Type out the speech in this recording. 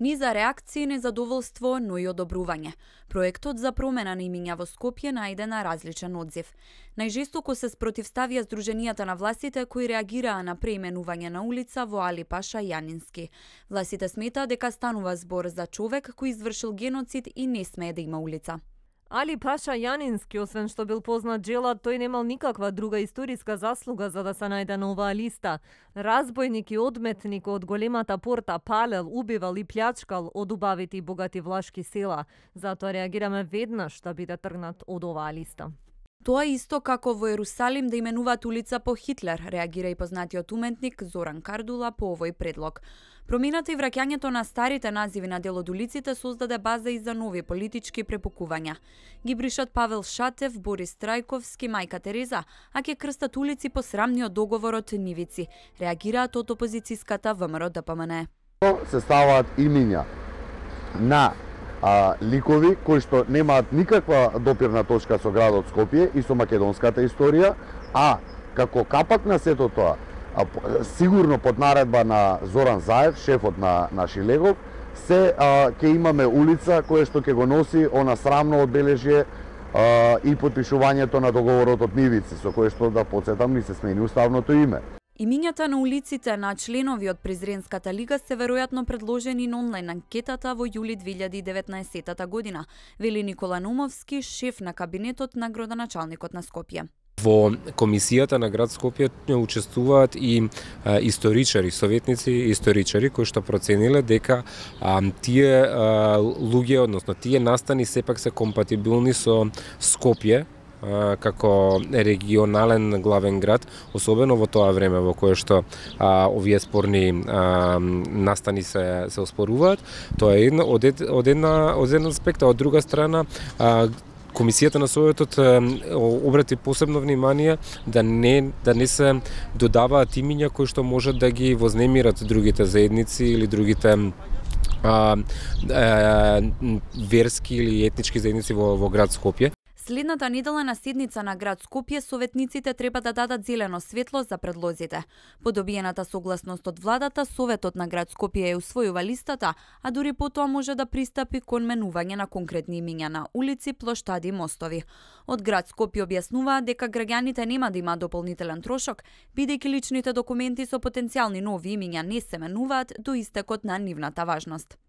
ни за реакции, незадоволство, но и одобрување. Проектот за промена на имиња во Скопје најде на различен одзив. Најжестоко се спротивставија Сдруженијата на властите кои реагираа на преименување на улица во Али Паша Јанински. Властите смета дека станува збор за човек кој извршил геноцид и не смее да има улица. Али Паша Јанински, освен што бил познат джелат, тој немал никаква друга историска заслуга за да се најде на оваа листа. Разбойник и одметник од големата порта палел, убивал и пљачкал од убавите и богати влашки села. Затоа реагираме веднаш да биде тргнат од оваа листа. Тоа исто како во Ерусалим да именуваат улица по Хитлер, реагира и познатиот уметник Зоран Кардула по овој предлог. Промената и враќањето на старите називи на дел од улиците создаде база и за нови политички препокувања. Ги бришат Павел Шатев, Борис Трајковски, Мајка Тереза, а ќе крстат улици по срамниот договорот Нивици, реагираат од опозицијската ВМРО ДПМН. Се ставаат имиња на а, ликови кои што немаат никаква допирна точка со градот Скопје и со македонската историја, а како капак на сето тоа, а, сигурно под наредба на Зоран Заев, шефот на, на Шилегов, се а, ке имаме улица која што ќе го носи она срамно а, и подпишувањето на договорот од Нивици, со кое што да подсетам ни се смени уставното име. Имињата на улиците на членови од Презренската лига се веројатно предложени на онлайн анкетата во јули 2019 година, вели Никола Нумовски, шеф на кабинетот на градоначалникот на Скопје. Во комисијата на град Скопје учествуваат и а, историчари, советници и историчари кои што процениле дека а, тие а, луѓе, односно тие настани сепак се компатибилни со Скопје како регионален главен град, особено во тоа време во кое што а, овие спорни а, настани се се оспоруваат. Тоа е една од, ед, од една од еден аспект, а од друга страна а, Комисијата на Советот обрати посебно внимание да не да не се додаваат имиња кои што можат да ги вознемират другите заедници или другите а, а, верски или етнички заедници во, во град Скопје, Следната недела на седница на град Скопје советниците треба да дадат зелено светло за предлозите. По добиената согласност од владата, советот на град Скопје е усвојува листата, а дури потоа може да пристапи кон менување на конкретни имиња на улици, плоштади, мостови. Од град Скопје објаснуваа дека граѓаните нема да има дополнителен трошок, бидејќи личните документи со потенцијални нови имиња не се менуваат до истекот на нивната важност.